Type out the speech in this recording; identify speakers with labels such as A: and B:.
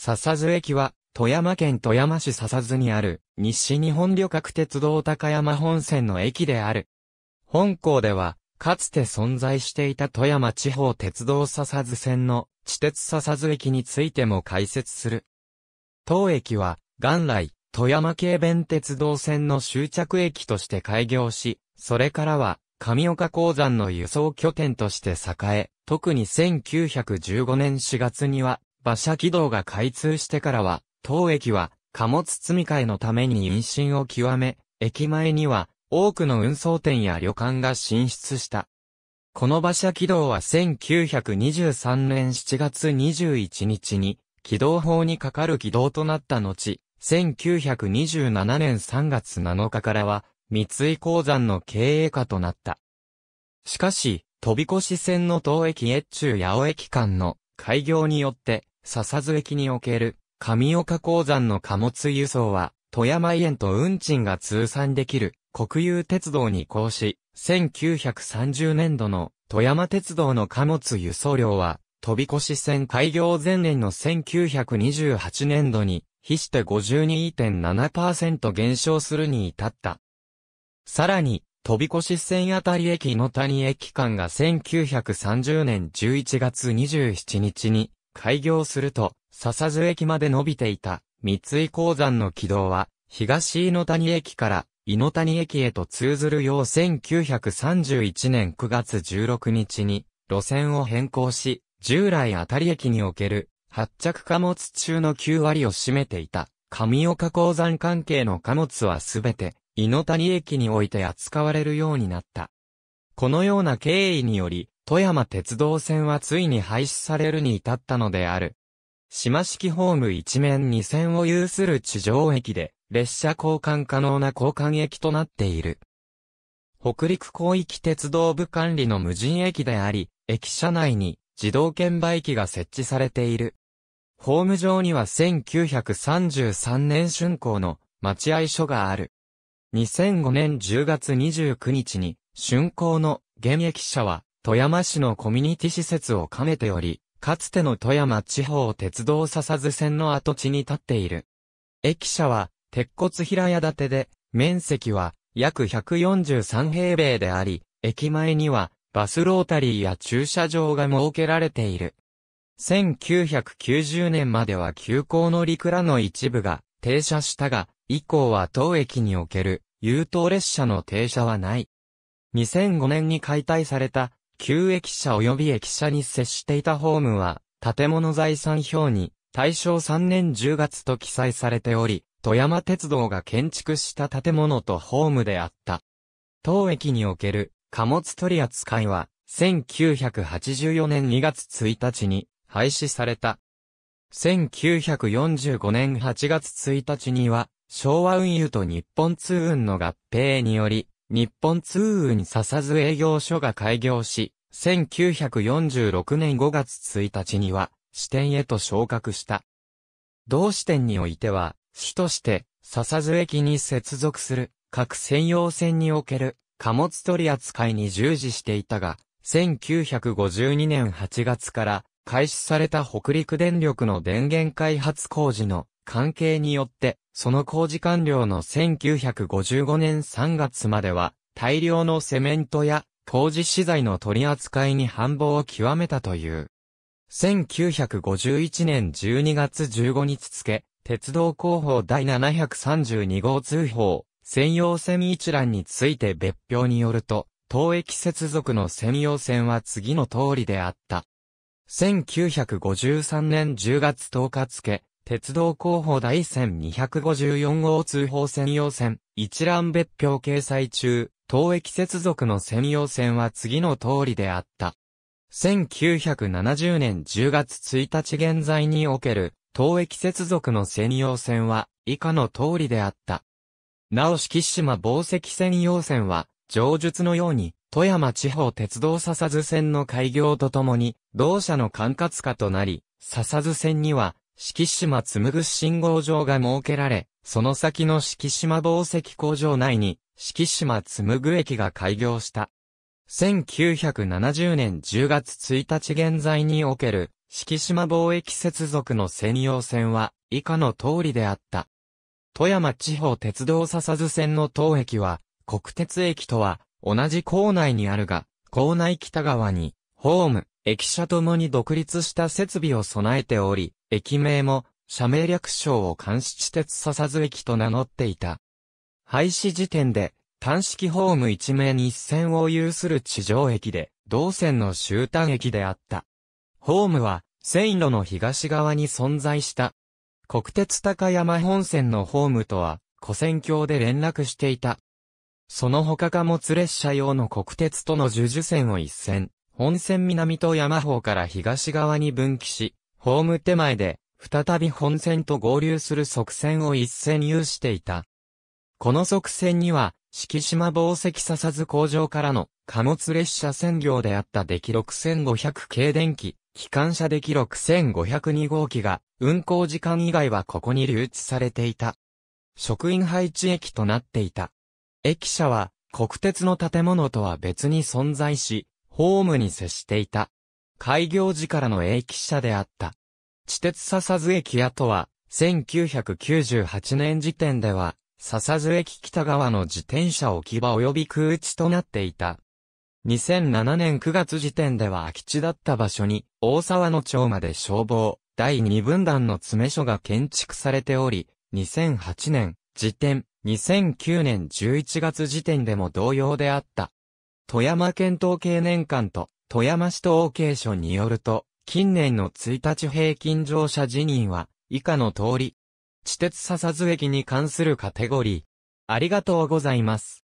A: 笹津駅は、富山県富山市笹津にある、西日本旅客鉄道高山本線の駅である。本校では、かつて存在していた富山地方鉄道笹津線の地鉄笹津駅についても解説する。当駅は、元来、富山軽便鉄道線の終着駅として開業し、それからは、上岡鉱山の輸送拠点として栄え、特に1915年4月には、馬車軌道が開通してからは、当駅は貨物積み替えのために陰進を極め、駅前には多くの運送店や旅館が進出した。この馬車軌道は1923年7月21日に、軌道法にかかる軌道となった後、1927年3月7日からは、三井鉱山の経営下となった。しかし、飛び越し線の東駅越中八尾駅間の開業によって、笹津駅における、上岡鉱山の貨物輸送は、富山園と運賃が通算できる、国有鉄道に移行し、1930年度の富山鉄道の貨物輸送量は、飛び越し線開業前年の1928年度に、比して52.7%減少するに至った。さらに、飛び越し線あたり駅の谷駅間が1930年11月27日に開業すると、笹津駅まで伸びていた三井鉱山の軌道は、東井の谷駅から井の谷駅へと通ずるよう1931年9月16日に路線を変更し、従来あたり駅における発着貨物中の9割を占めていた上岡鉱山関係の貨物はすべて井の谷駅において扱われるようになった。このような経緯により、富山鉄道線はついに廃止されるに至ったのである。島式ホーム一面二線を有する地上駅で、列車交換可能な交換駅となっている。北陸広域鉄道部管理の無人駅であり、駅舎内に自動券売機が設置されている。ホーム上には1933年春光の待合所がある。2005年10月29日に、春光の現役者は富山市のコミュニティ施設を兼ねており、かつての富山地方鉄道笹津線の跡地に立っている。駅舎は、鉄骨平屋建てで、面積は約143平米であり、駅前にはバスロータリーや駐車場が設けられている。1990年までは急行の陸らの一部が停車したが、以降は当駅における優等列車の停車はない。2005年に解体された旧駅舎及び駅舎に接していたホームは、建物財産表に、大正3年10月と記載されており、富山鉄道が建築した建物とホームであった。当駅における貨物取扱いは、1984年2月1日に廃止された。1945年8月1日には、昭和運輸と日本通運の合併により、日本通運笹津営業所が開業し、1946年5月1日には、支店へと昇格した。同支店においては、主として、笹津駅に接続する、各専用線における、貨物取扱いに従事していたが、1952年8月から、開始された北陸電力の電源開発工事の関係によって、その工事完了の1955年3月までは、大量のセメントや工事資材の取り扱いに繁忙を極めたという。1951年12月15日付、鉄道広報第732号通報、専用線一覧について別表によると、当駅接続の専用線は次の通りであった。1953年10月10日付、鉄道広報第1254号通報専用線、一覧別表掲載中、当駅接続の専用線は次の通りであった。1970年10月1日現在における、当駅接続の専用線は、以下の通りであった。なお敷島防石専用線は、上述のように、富山地方鉄道笹津線の開業とともに、同社の管轄下となり、笹津線には、敷島つむぐ信号場が設けられ、その先の敷島防石工場内に、敷島つむぐ駅が開業した。1970年10月1日現在における、敷島貿易接続の専用線は、以下の通りであった。富山地方鉄道笹津線の当駅は、国鉄駅とは、同じ構内にあるが、構内北側に、ホーム、駅舎ともに独立した設備を備えており、駅名も、社名略称を監視地鉄笹津駅と名乗っていた。廃止時点で、単式ホーム一面に一線を有する地上駅で、同線の終端駅であった。ホームは、線路の東側に存在した。国鉄高山本線のホームとは、古線橋で連絡していた。その他貨物列車用の国鉄との十字線を一線、本線南と山方から東側に分岐し、ホーム手前で、再び本線と合流する側線を一線有していた。この側線には、敷島紡績笹津工場からの貨物列車専業であった出来6500系電機、機関車出来6502号機が、運行時間以外はここに留置されていた。職員配置駅となっていた。駅舎は、国鉄の建物とは別に存在し、ホームに接していた。開業時からの駅舎であった。地鉄笹津駅跡は、1998年時点では、笹津駅北側の自転車置き場及び空地となっていた。2007年9月時点では空き地だった場所に、大沢の町まで消防、第2分団の詰め所が建築されており、2008年、時点、2009年11月時点でも同様であった。富山県統計年間と富山市統計所によると、近年の1日平均乗車辞任は、以下の通り、地鉄笹津駅に関するカテゴリー。ありがとうございます。